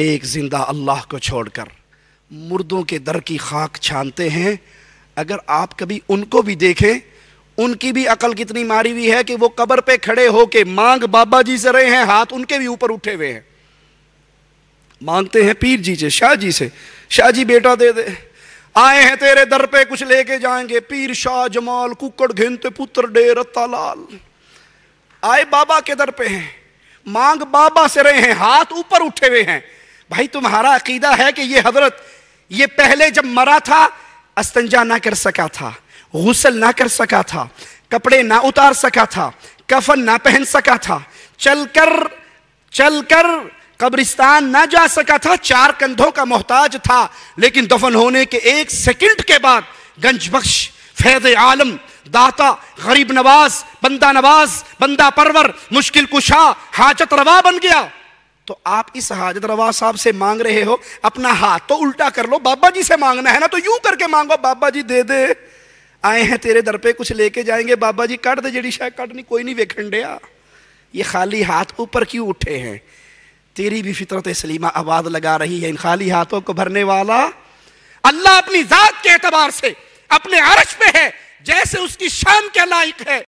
एक ज़िंदा अल्लाह को छोड़कर मुर्दों के दर की खाक छानते हैं अगर आप कभी उनको भी देखें उनकी भी अकल कितनी मारी हुई है कि वो कबर पे खड़े होके मांग बाबा जी से रहे हैं हाथ उनके भी ऊपर उठे हुए हैं मांगते हैं पीर जी से शाह जी से शाह जी बेटा दे दे आए हैं तेरे दर पे कुछ लेके जाएंगे पीर शाह जमाल कुकड़ घिनते पुत्र डे रत्ता लाल आए बाबा के दर पे हैं मांग बाबा से रहे हैं हाथ ऊपर उठे हुए हैं भाई तुम्हारा अकीदा है कि ये हजरत ये पहले जब मरा था अस्तंजा ना कर सका था गुसल ना कर सका था कपड़े ना उतार सका था कफन ना पहन सका था चलकर चलकर कब्रिस्तान ना जा सका था चार कंधों का मोहताज था लेकिन दफन होने के एक सेकंड के बाद गंज बख्श फैज आलम दाता गरीब नवाज बंदा नवाज बंदा परवर मुश्किल कुशा हाजत रवा बन गया तो आप इस हाजत रवा साहब से मांग रहे हो अपना हाथ तो उल्टा कर लो बाबा जी से मांगना है ना तो यूं करके मांगो बाबा जी दे दे आए हैं तेरे दर पे कुछ लेके जाएंगे बाबा जी कट दे जड़ी शायद कटनी कोई नहीं वेखंडिया ये खाली हाथ ऊपर क्यों उठे हैं तेरी भी फितरत सलीमा आवाज लगा रही है इन खाली हाथों को भरने वाला अल्लाह अपनी जात के एतबार से अपने अरश पे है जैसे उसकी शान के लायक है